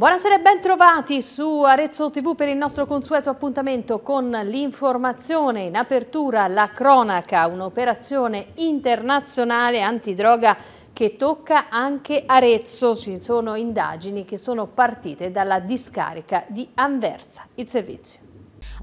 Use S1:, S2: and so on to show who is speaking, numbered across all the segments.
S1: Buonasera e bentrovati su Arezzo TV per il nostro consueto appuntamento con l'informazione. In apertura la cronaca, un'operazione internazionale antidroga che tocca anche Arezzo. Ci sono indagini che sono partite dalla discarica
S2: di Anversa. Il servizio.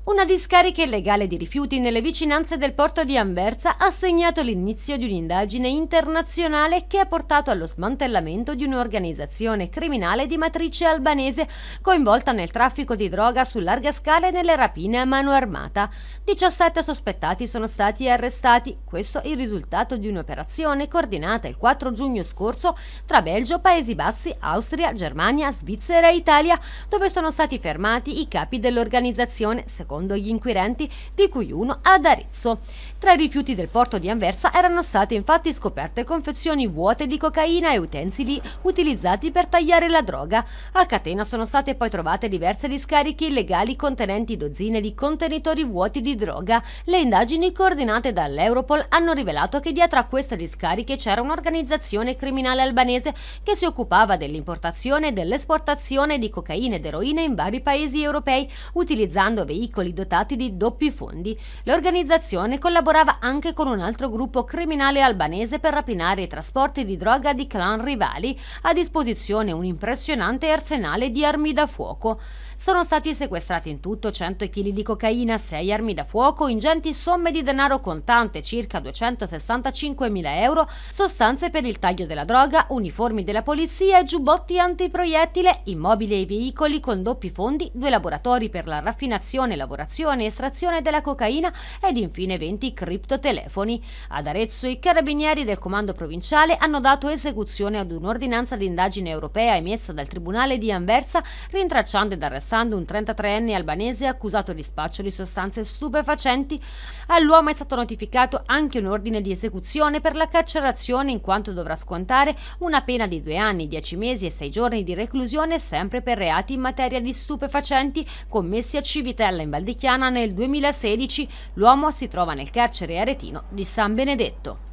S2: Una discarica illegale di rifiuti nelle vicinanze del porto di Anversa ha segnato l'inizio di un'indagine internazionale che ha portato allo smantellamento di un'organizzazione criminale di matrice albanese coinvolta nel traffico di droga su larga scala e nelle rapine a mano armata. 17 sospettati sono stati arrestati, questo è il risultato di un'operazione coordinata il 4 giugno scorso tra Belgio, Paesi Bassi, Austria, Germania, Svizzera e Italia, dove sono stati fermati i capi dell'organizzazione secondo secondo gli inquirenti, di cui uno ad Arezzo. Tra i rifiuti del porto di Anversa erano state infatti scoperte confezioni vuote di cocaina e utensili utilizzati per tagliare la droga. A catena sono state poi trovate diverse discariche illegali contenenti dozzine di contenitori vuoti di droga. Le indagini coordinate dall'Europol hanno rivelato che dietro a queste discariche c'era un'organizzazione criminale albanese che si occupava dell'importazione e dell'esportazione di cocaina ed eroina in vari paesi europei, utilizzando veicoli veicoli dotati di doppi fondi. L'organizzazione collaborava anche con un altro gruppo criminale albanese per rapinare i trasporti di droga di clan rivali, a disposizione un impressionante arsenale di armi da fuoco. Sono stati sequestrati in tutto 100 kg di cocaina, 6 armi da fuoco, ingenti somme di denaro contante, circa 265.000 euro, sostanze per il taglio della droga, uniformi della polizia giubbotti antiproiettile, immobili e veicoli con doppi fondi, due laboratori per la raffinazione, lavorazione e estrazione della cocaina ed infine 20 criptotelefoni. Ad Arezzo i carabinieri del comando provinciale hanno dato esecuzione ad un'ordinanza di indagine europea emessa dal Tribunale di Anversa, rintracciando ed arrestando arrestando un 33enne albanese accusato di spaccio di sostanze stupefacenti, all'uomo è stato notificato anche un ordine di esecuzione per la carcerazione in quanto dovrà scontare una pena di due anni, dieci mesi e sei giorni di reclusione sempre per reati in materia di stupefacenti commessi a Civitella in Valdichiana nel 2016. L'uomo si trova nel carcere aretino di San Benedetto.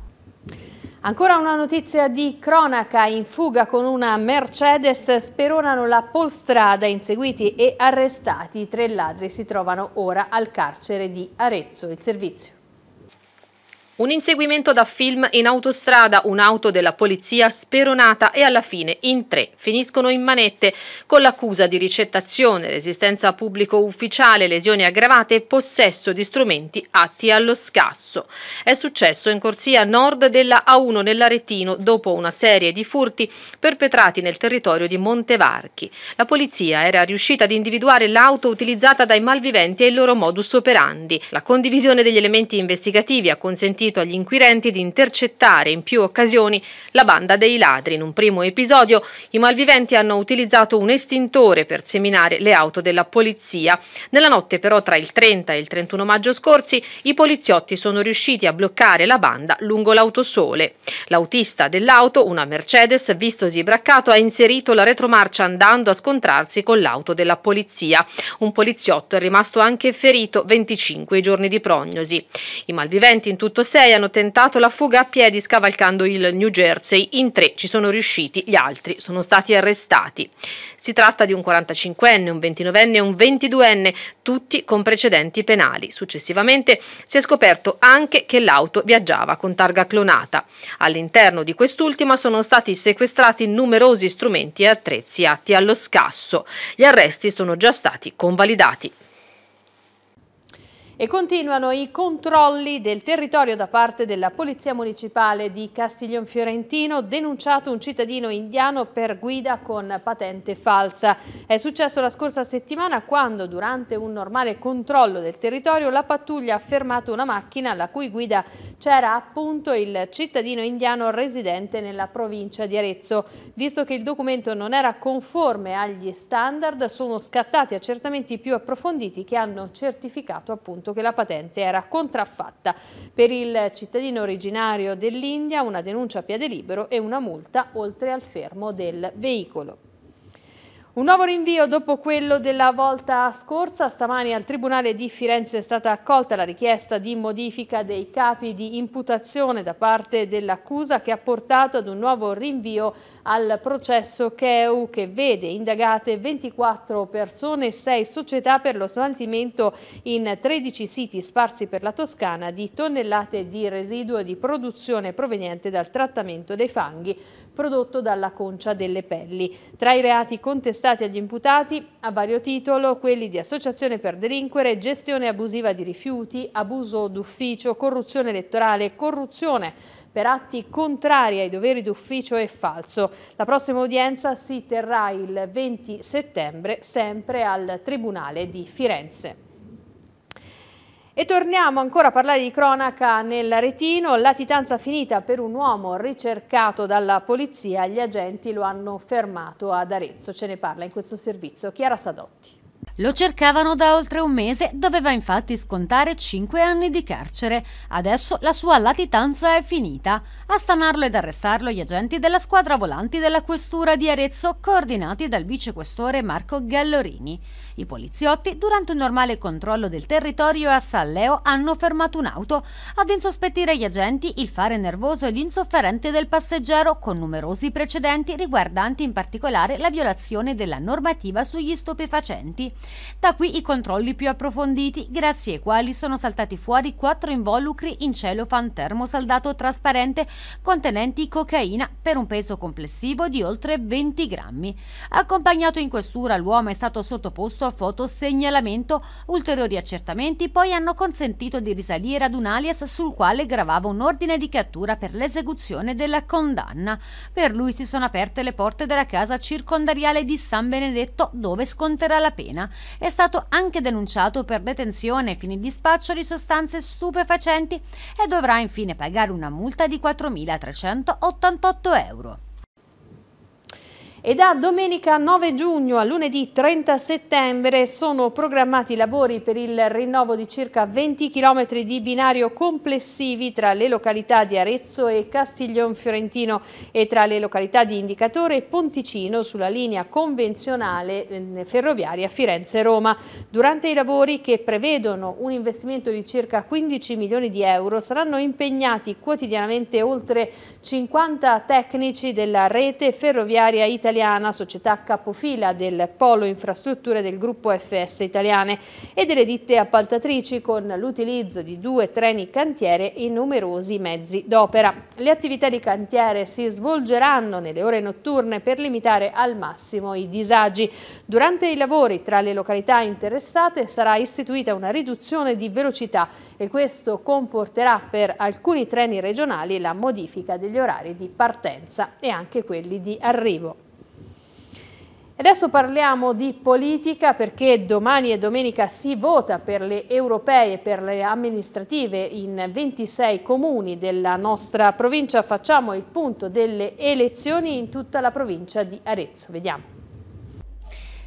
S1: Ancora una notizia di cronaca, in fuga con una Mercedes speronano la polstrada, inseguiti e arrestati. I tre ladri si trovano ora al carcere di Arezzo. Il servizio.
S3: Un inseguimento da film in autostrada, un'auto della polizia speronata e alla fine in tre finiscono in manette con l'accusa di ricettazione, resistenza a pubblico ufficiale, lesioni aggravate e possesso di strumenti atti allo scasso. È successo in corsia nord della A1 nell'Aretino dopo una serie di furti perpetrati nel territorio di Montevarchi. La polizia era riuscita ad individuare l'auto utilizzata dai malviventi e il loro modus operandi. La condivisione degli elementi investigativi ha consentito consentito agli inquirenti di intercettare in più occasioni la banda dei ladri. In un primo episodio i malviventi hanno utilizzato un estintore per seminare le auto della polizia. Nella notte però tra il 30 e il 31 maggio scorsi i poliziotti sono riusciti a bloccare la banda lungo l'autosole. L'autista dell'auto, una Mercedes, vistosi braccato, ha inserito la retromarcia andando a scontrarsi con l'auto della polizia. Un poliziotto è rimasto anche ferito 25 giorni di prognosi. I malviventi in tutto sei hanno tentato la fuga a piedi scavalcando il New Jersey, in tre ci sono riusciti, gli altri sono stati arrestati. Si tratta di un 45enne, un 29enne e un 22enne, tutti con precedenti penali. Successivamente si è scoperto anche che l'auto viaggiava con targa clonata. All'interno di quest'ultima sono stati sequestrati numerosi strumenti e attrezzi atti allo scasso. Gli arresti sono già stati convalidati.
S1: E continuano i controlli del territorio da parte della Polizia Municipale di Castiglion Fiorentino, denunciato un cittadino indiano per guida con patente falsa. È successo la scorsa settimana quando, durante un normale controllo del territorio, la pattuglia ha fermato una macchina alla cui guida c'era appunto il cittadino indiano residente nella provincia di Arezzo. Visto che il documento non era conforme agli standard, sono scattati accertamenti più approfonditi che hanno certificato appunto appunto che la patente era contraffatta. Per il cittadino originario dell'India una denuncia a piede libero e una multa oltre al fermo del veicolo. Un nuovo rinvio dopo quello della volta scorsa, stamani al Tribunale di Firenze è stata accolta la richiesta di modifica dei capi di imputazione da parte dell'accusa che ha portato ad un nuovo rinvio al processo Cheu che vede indagate 24 persone e 6 società per lo smaltimento in 13 siti sparsi per la Toscana di tonnellate di residuo di produzione proveniente dal trattamento dei fanghi prodotto dalla concia delle pelli. Tra i reati contestati agli imputati, a vario titolo, quelli di associazione per delinquere, gestione abusiva di rifiuti, abuso d'ufficio, corruzione elettorale, corruzione per atti contrari ai doveri d'ufficio e falso. La prossima udienza si terrà il 20 settembre sempre al Tribunale di Firenze. E torniamo ancora a parlare di cronaca nell'Aretino, latitanza finita per un uomo ricercato dalla polizia, gli agenti lo hanno fermato ad Arezzo, ce ne parla in questo servizio Chiara Sadotti.
S2: Lo cercavano da oltre un mese, doveva infatti scontare 5 anni di carcere. Adesso la sua latitanza è finita. A stanarlo ed arrestarlo gli agenti della squadra volanti della questura di Arezzo, coordinati dal vicequestore Marco Gallorini. I poliziotti, durante un normale controllo del territorio a San Leo, hanno fermato un'auto ad insospettire gli agenti il fare nervoso ed insofferente del passeggero con numerosi precedenti riguardanti in particolare la violazione della normativa sugli stupefacenti. Da qui i controlli più approfonditi, grazie ai quali sono saltati fuori quattro involucri in cielo celofan termosaldato trasparente contenenti cocaina per un peso complessivo di oltre 20 grammi. Accompagnato in questura l'uomo è stato sottoposto a fotosegnalamento, ulteriori accertamenti poi hanno consentito di risalire ad un alias sul quale gravava un ordine di cattura per l'esecuzione della condanna. Per lui si sono aperte le porte della casa circondariale di San Benedetto dove sconterà la pena. È stato anche denunciato per detenzione e fini di spaccio di sostanze stupefacenti e dovrà infine pagare una multa di 4.388 euro e da domenica 9 giugno a lunedì 30
S1: settembre sono programmati lavori per il rinnovo di circa 20 km di binario complessivi tra le località di Arezzo e Castiglion Fiorentino e tra le località di Indicatore e Ponticino sulla linea convenzionale eh, ferroviaria Firenze-Roma. Durante i lavori che prevedono un investimento di circa 15 milioni di euro saranno impegnati quotidianamente oltre 50 tecnici della rete ferroviaria italiana Italiana, società capofila del polo infrastrutture del gruppo FS Italiane e delle ditte appaltatrici con l'utilizzo di due treni cantiere e numerosi mezzi d'opera. Le attività di cantiere si svolgeranno nelle ore notturne per limitare al massimo i disagi. Durante i lavori tra le località interessate sarà istituita una riduzione di velocità e questo comporterà per alcuni treni regionali la modifica degli orari di partenza e anche quelli di arrivo. Adesso parliamo di politica perché domani e domenica si vota per le europee e per le amministrative in 26 comuni della nostra provincia. Facciamo il punto delle elezioni
S2: in tutta la provincia di Arezzo. Vediamo.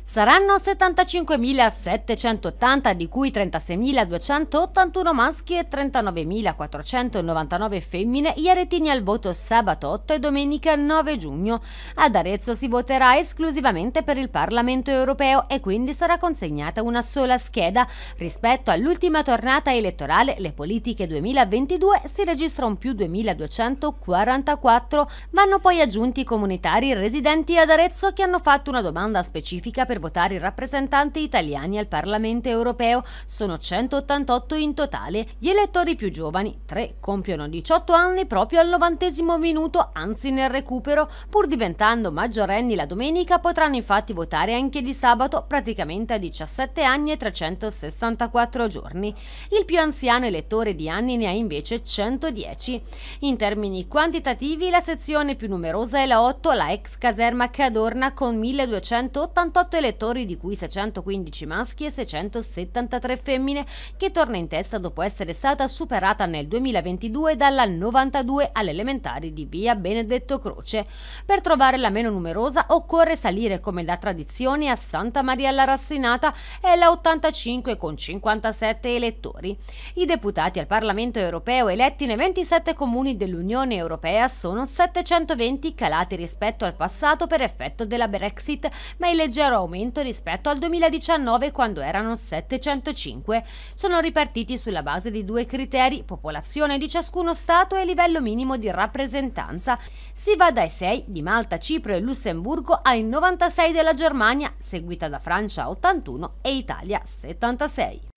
S2: Saranno 75.780 di cui 36.281 maschi e 39.499 femmine gli aretini al voto sabato 8 e domenica 9 giugno. Ad Arezzo si voterà esclusivamente per il Parlamento europeo e quindi sarà consegnata una sola scheda. Rispetto all'ultima tornata elettorale, le politiche 2022 si registrano un più 2.244, vanno poi aggiunti i comunitari residenti ad Arezzo che hanno fatto una domanda specifica per per votare i rappresentanti italiani al Parlamento europeo. Sono 188 in totale. Gli elettori più giovani, tre, compiono 18 anni proprio al novantesimo minuto, anzi nel recupero. Pur diventando maggiorenni la domenica potranno infatti votare anche di sabato, praticamente a 17 anni e 364 giorni. Il più anziano elettore di anni ne ha invece 110. In termini quantitativi la sezione più numerosa è la 8, la ex caserma che adorna con 1288 elettori elettori, di cui 615 maschi e 673 femmine, che torna in testa dopo essere stata superata nel 2022 dalla 92 all'elementare di via Benedetto Croce. Per trovare la meno numerosa occorre salire come da tradizione a Santa Maria alla Rassinata e la 85 con 57 elettori. I deputati al Parlamento europeo eletti nei 27 comuni dell'Unione europea sono 720 calati rispetto al passato per effetto della Brexit, ma il leggero aumento aumento rispetto al 2019 quando erano 705. Sono ripartiti sulla base di due criteri, popolazione di ciascuno Stato e livello minimo di rappresentanza. Si va dai 6 di Malta, Cipro e Lussemburgo ai 96 della Germania, seguita da Francia 81 e Italia 76.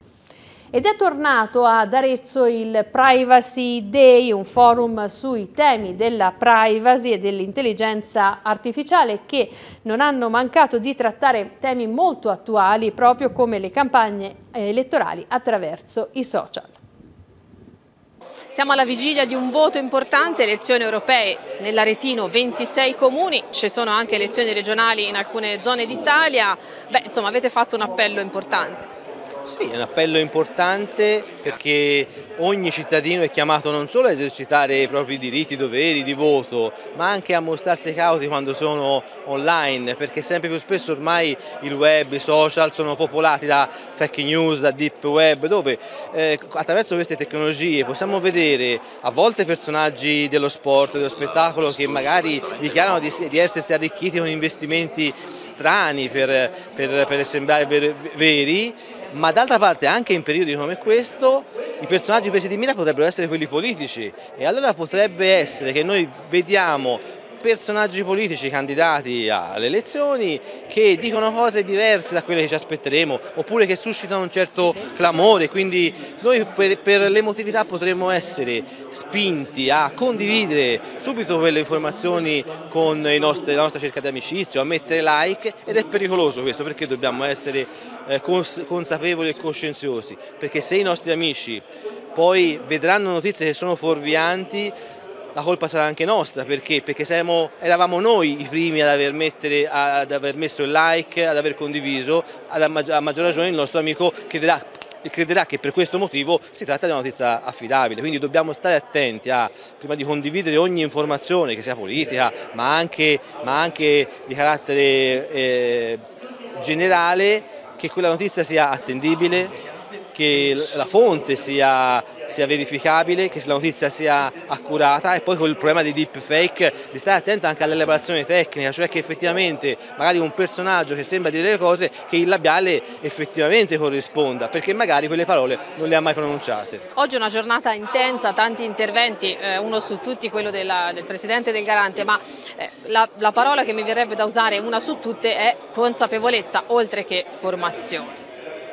S2: Ed è tornato ad Arezzo il
S1: Privacy Day, un forum sui temi della privacy e dell'intelligenza artificiale che non hanno mancato di trattare temi molto attuali proprio come le campagne elettorali attraverso i social.
S3: Siamo alla vigilia di un voto importante, elezioni europee nell'Aretino 26 comuni, ci sono anche elezioni regionali in alcune zone d'Italia, beh insomma avete fatto un appello
S4: importante. Sì, è un appello importante perché ogni cittadino è chiamato non solo a esercitare i propri diritti, doveri di voto, ma anche a mostrarsi cauti quando sono online, perché sempre più spesso ormai il web, i social sono popolati da fake news, da deep web, dove eh, attraverso queste tecnologie possiamo vedere a volte personaggi dello sport, dello spettacolo che magari dichiarano di, di essersi arricchiti con investimenti strani per, per, per sembrare veri ma d'altra parte anche in periodi come questo i personaggi presi di mira potrebbero essere quelli politici e allora potrebbe essere che noi vediamo personaggi politici candidati alle elezioni che dicono cose diverse da quelle che ci aspetteremo oppure che suscitano un certo clamore, quindi noi per, per l'emotività potremmo essere spinti a condividere subito quelle informazioni con nostri, la nostra cerca di amicizia, a mettere like ed è pericoloso questo perché dobbiamo essere eh, consapevoli e coscienziosi, perché se i nostri amici poi vedranno notizie che sono fuorvianti la colpa sarà anche nostra perché, perché siamo, eravamo noi i primi ad aver, mettere, ad aver, messo il like, ad aver condiviso, a, maggior, a maggior ragione il nostro amico crederà, crederà che per questo motivo si tratta di una notizia affidabile, quindi dobbiamo stare attenti a, prima di condividere ogni informazione che sia politica ma anche, ma anche di carattere eh, generale che quella notizia sia attendibile, che la fonte sia, sia, verificabile, che la notizia sia accurata e poi col problema dei deepfake di stare attenta anche all'elaborazione tecnica, cioè che effettivamente magari un personaggio che sembra dire le cose, che il labiale effettivamente corrisponda, perché magari quelle parole non le ha mai pronunciate.
S3: Oggi è una giornata intensa, tanti interventi, eh, uno su tutti quello della, del Presidente del Garante, ma eh, la, la parola che mi verrebbe da usare, una su tutte, è consapevolezza, oltre che formazione.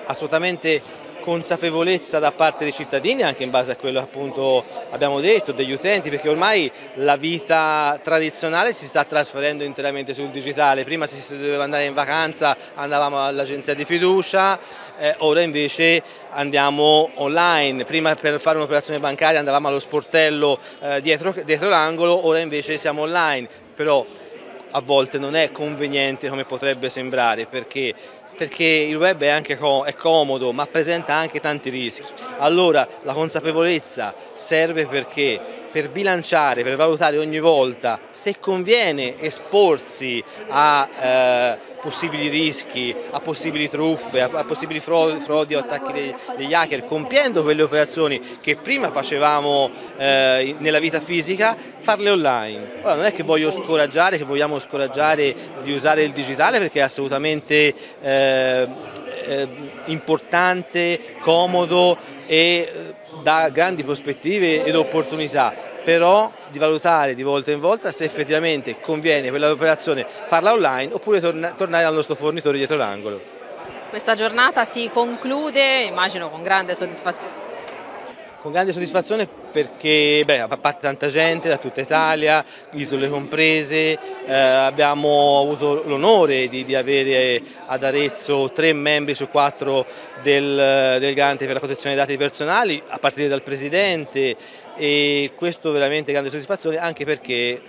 S4: Assolutamente consapevolezza da parte dei cittadini anche in base a quello appunto abbiamo detto degli utenti perché ormai la vita tradizionale si sta trasferendo interamente sul digitale, prima se si doveva andare in vacanza andavamo all'agenzia di fiducia, eh, ora invece andiamo online, prima per fare un'operazione bancaria andavamo allo sportello eh, dietro, dietro l'angolo, ora invece siamo online, però a volte non è conveniente come potrebbe sembrare perché perché il web è anche com è comodo ma presenta anche tanti rischi. Allora la consapevolezza serve perché per bilanciare, per valutare ogni volta se conviene esporsi a eh, possibili rischi, a possibili truffe, a, a possibili frodi, frodi o attacchi dei, degli hacker, compiendo quelle operazioni che prima facevamo eh, nella vita fisica, farle online. Ora non è che voglio scoraggiare, che vogliamo scoraggiare di usare il digitale perché è assolutamente... Eh, eh importante, comodo e eh, da grandi prospettive ed opportunità, però di valutare di volta in volta se effettivamente conviene quella operazione farla online oppure torna, tornare al nostro fornitore dietro l'angolo.
S3: Questa giornata si conclude, immagino, con grande soddisfazione.
S4: Con grande soddisfazione perché beh, a parte tanta gente da tutta Italia, isole comprese, eh, abbiamo avuto l'onore di, di, avere ad Arezzo tre membri su quattro del, del Garante per la protezione dei dati personali, a partire dal Presidente e questo veramente grande soddisfazione anche perché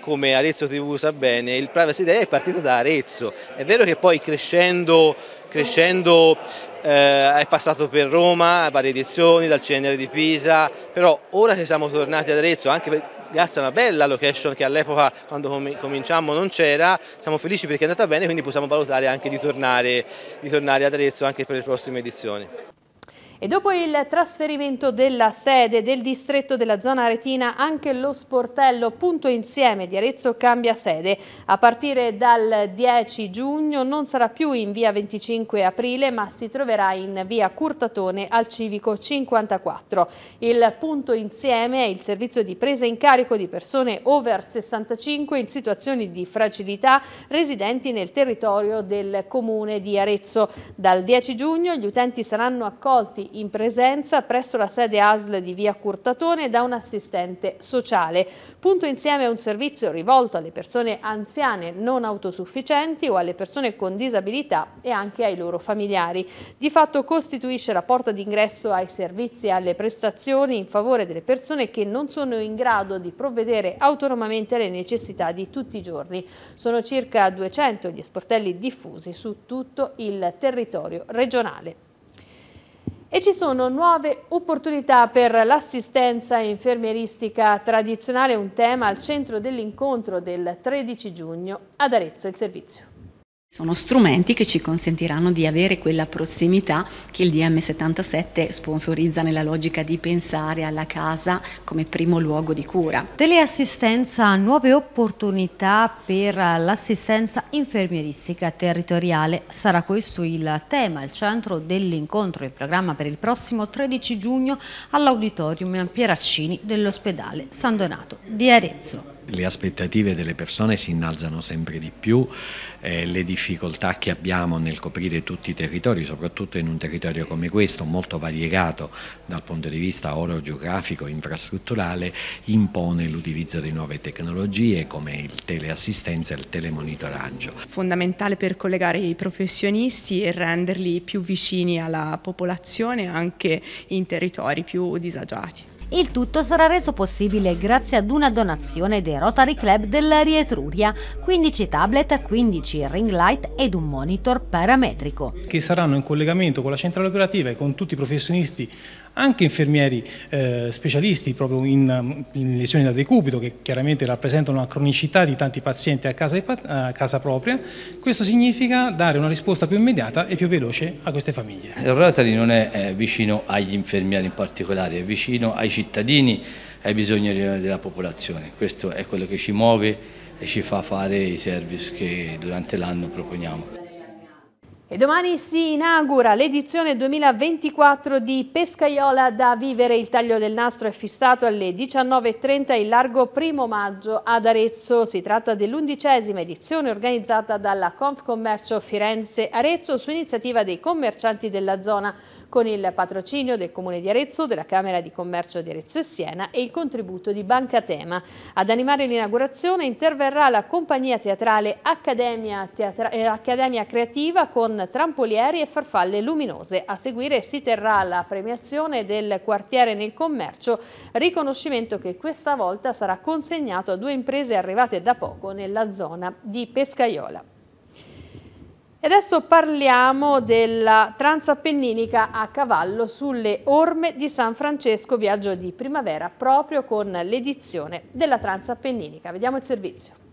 S4: come Arezzo TV sa bene, il Privacy Day è partito da Arezzo. È vero che poi crescendo crescendo eh, è passato per Roma, varie edizioni, dal CNR di Pisa, però ora che siamo tornati ad Arezzo, anche per, grazie a una bella location che all'epoca quando cominciamo non c'era, siamo felici perché è andata bene, quindi possiamo valutare anche di tornare, di tornare ad Arezzo anche per le prossime edizioni.
S1: E dopo il trasferimento della sede del distretto della zona aretina, anche lo sportello Punto Insieme di Arezzo cambia sede. A partire dal 10 giugno non sarà più in via 25 aprile, ma si troverà in via Curtatone al civico 54. Il Punto Insieme è il servizio di presa in carico di persone over 65 in situazioni di fragilità residenti nel territorio del comune di Arezzo. Dal 10 giugno gli utenti saranno accolti trovati in presenza presso la sede ASL di via Curtatone da un assistente sociale. Punto insieme a un servizio rivolto alle persone anziane non autosufficienti o alle persone con disabilità e anche ai loro familiari. Di fatto costituisce la porta d'ingresso ai servizi e alle prestazioni in favore delle persone che non sono in grado di provvedere autonomamente alle necessità di tutti i giorni. Sono circa 200 gli sportelli diffusi su tutto il territorio regionale. E ci sono nuove opportunità per l'assistenza infermieristica tradizionale, un tema al centro dell'incontro del 13 giugno ad Arezzo, il servizio.
S2: Sono strumenti che ci consentiranno di avere quella prossimità che il DM77 sponsorizza nella logica di pensare alla casa come primo luogo di cura. Teleassistenza, nuove opportunità per l'assistenza infermieristica territoriale. Sarà questo il tema, il centro dell'incontro in programma per il prossimo 13 giugno all'auditorium Pieraccini dell'ospedale San Donato di Arezzo
S4: le aspettative delle persone si innalzano sempre di più, eh, le difficoltà che abbiamo nel coprire tutti i territori, soprattutto in un territorio come questo, molto variegato dal punto di vista orogeografico e infrastrutturale, impone l'utilizzo di nuove tecnologie come il teleassistenza e il telemonitoraggio.
S1: Fondamentale per collegare i professionisti e renderli più
S2: vicini alla popolazione anche in territori più disagiati. Il tutto sarà reso possibile grazie ad una donazione dei Rotary Club dell'Aria Etruria, 15 tablet, 15 ring light ed un monitor parametrico.
S3: Che saranno in collegamento con la centrale operativa e con tutti i professionisti anche infermieri eh, specialisti proprio in, in, lesioni da decubito che chiaramente rappresentano la cronicità di tanti pazienti a casa, a casa, propria, questo significa dare una risposta più immediata e più veloce a
S4: queste famiglie. Il Rotary non è eh, vicino agli infermieri in particolare, è vicino ai cittadini, ai bisogni della popolazione, questo è quello che ci muove e ci fa fare i service che durante l'anno proponiamo.
S1: E domani si inaugura l'edizione 2024 di Pescaiola da vivere. Il taglio del nastro è fissato alle 19.30 il largo primo maggio ad Arezzo. Si tratta dell'undicesima edizione organizzata dalla Confcommercio Firenze-Arezzo su iniziativa dei commercianti della zona con il patrocinio del Comune di Arezzo, della Camera di Commercio di Arezzo e Siena e il contributo di Banca Tema. Ad animare l'inaugurazione interverrà la compagnia teatrale Accademia, Teatra eh, Accademia Creativa con trampolieri e farfalle luminose. A seguire si terrà la premiazione del quartiere nel commercio, riconoscimento che questa volta sarà consegnato a due imprese arrivate da poco nella zona di Pescaiola. E adesso parliamo della Transappenninica a cavallo sulle orme di San Francesco, viaggio di primavera, proprio con l'edizione della Transappenninica. Vediamo il servizio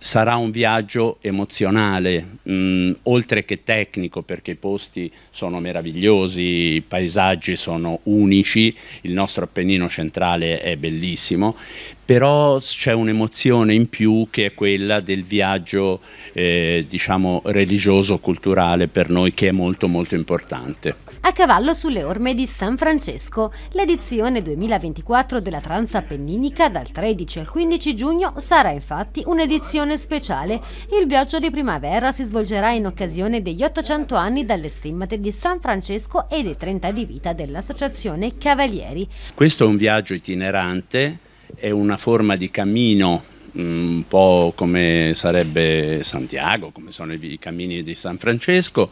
S5: sarà un viaggio emozionale, mh, mm, oltre che tecnico, perché i posti sono meravigliosi, i paesaggi sono unici, il nostro Appennino centrale è bellissimo, però c'è un'emozione in più che è quella del viaggio, eh, diciamo, religioso-culturale per noi, che è molto molto importante
S2: a cavallo sulle orme di San Francesco. L'edizione 2024 della Tranza Appenninica dal 13 al 15 giugno sarà infatti un'edizione speciale. Il viaggio di primavera si svolgerà in occasione degli 800 anni dalle stimmate di San Francesco e dei 30 di vita dell'associazione Cavalieri.
S5: Questo è un viaggio itinerante, è una forma di cammino mm, un po' come sarebbe Santiago, come sono i cammini di San Francesco,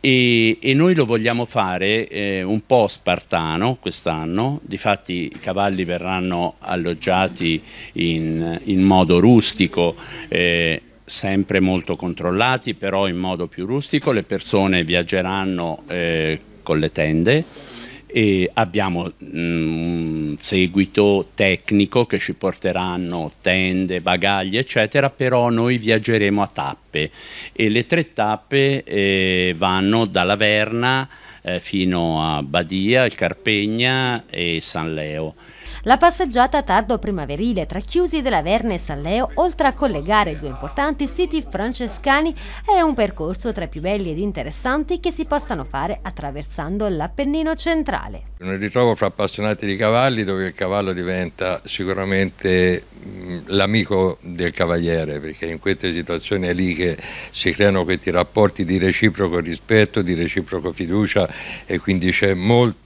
S5: e, e, noi lo vogliamo fare eh, un po' spartano quest'anno, difatti i cavalli verranno alloggiati in, in modo rustico, eh, sempre molto controllati, però in modo più rustico, le persone viaggeranno eh, con le tende e abbiamo un mm, seguito tecnico che ci porteranno tende, bagagli eccetera, però noi viaggeremo a tappe e le tre tappe eh, vanno dalla Verna eh, fino a Badia, il Carpegna e San Leo.
S2: La passeggiata tardo primaverile tra Chiusi della Verne e San Leo, oltre a collegare due importanti siti francescani, è un percorso tra i più belli ed interessanti che si possano fare attraversando l'Appennino centrale.
S1: Un ritrovo fra appassionati di cavalli dove il cavallo diventa sicuramente l'amico del cavaliere perché in queste situazioni è lì che si creano questi rapporti di reciproco rispetto, di reciproco fiducia e quindi c'è molto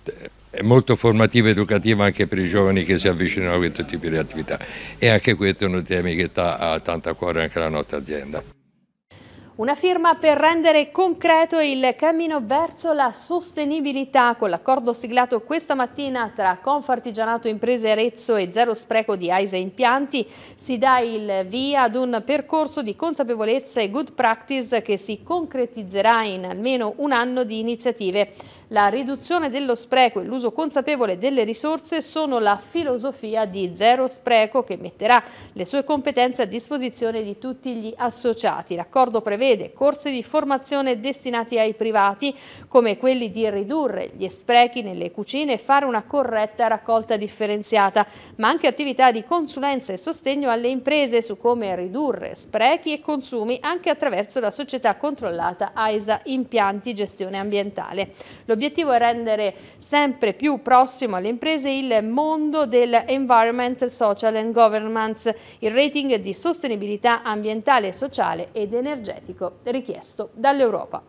S1: è molto formativa ed educativa anche per i giovani
S5: che si avvicinano a questo tipo di attività e anche questo è uno dei temi che ha tanto a cuore anche la nostra azienda.
S1: Una firma per rendere concreto il cammino verso la sostenibilità con l'accordo siglato questa mattina tra Confartigianato Imprese Arezzo e Zero Spreco di Aisa Impianti si dà il via ad un percorso di consapevolezza e good practice che si concretizzerà in almeno un anno di iniziative. La riduzione dello spreco e l'uso consapevole delle risorse sono la filosofia di Zero Spreco che metterà le sue competenze a disposizione di tutti gli associati. L'accordo prevede corsi di formazione destinati ai privati come quelli di ridurre gli sprechi nelle cucine e fare una corretta raccolta differenziata, ma anche attività di consulenza e sostegno alle imprese su come ridurre sprechi e consumi anche attraverso la società controllata AESA Impianti Gestione Ambientale. L'obiettivo è rendere sempre più prossimo alle imprese il mondo dell'environment, social and governance, il rating di sostenibilità ambientale, sociale ed energetico richiesto dall'Europa.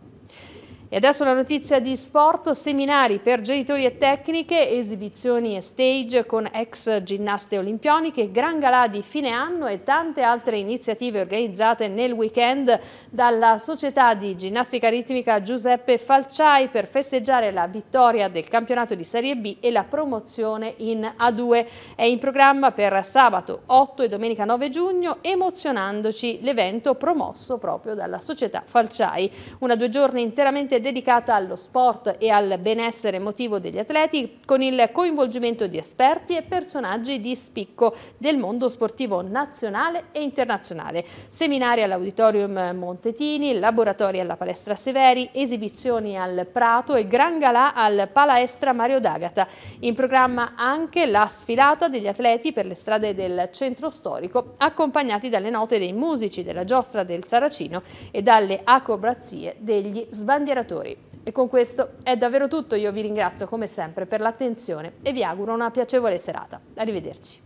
S1: E adesso la notizia di sport, seminari per genitori e tecniche, esibizioni e stage con ex ginnaste olimpioniche, gran galà di fine anno e tante altre iniziative organizzate nel weekend dalla società di ginnastica ritmica Giuseppe Falciai per festeggiare la vittoria del campionato di Serie B e la promozione in A2. È in programma per sabato 8 e domenica 9 giugno, emozionandoci l'evento promosso proprio dalla società Falciai. Una due giorni interamente dedicata allo sport e al benessere emotivo degli atleti con il coinvolgimento di esperti e personaggi di spicco del mondo sportivo nazionale e internazionale. Seminari all'Auditorium Montetini, laboratori alla Palestra Severi, esibizioni al Prato e Gran Galà al Palaestra Mario D'Agata. In programma anche la sfilata degli atleti per le strade del centro storico, accompagnati dalle note dei musici della giostra del Saracino e dalle acrobazie degli sbandieratori ascoltatori. E con questo è davvero tutto, io vi ringrazio come sempre per l'attenzione e vi auguro una piacevole serata. Arrivederci.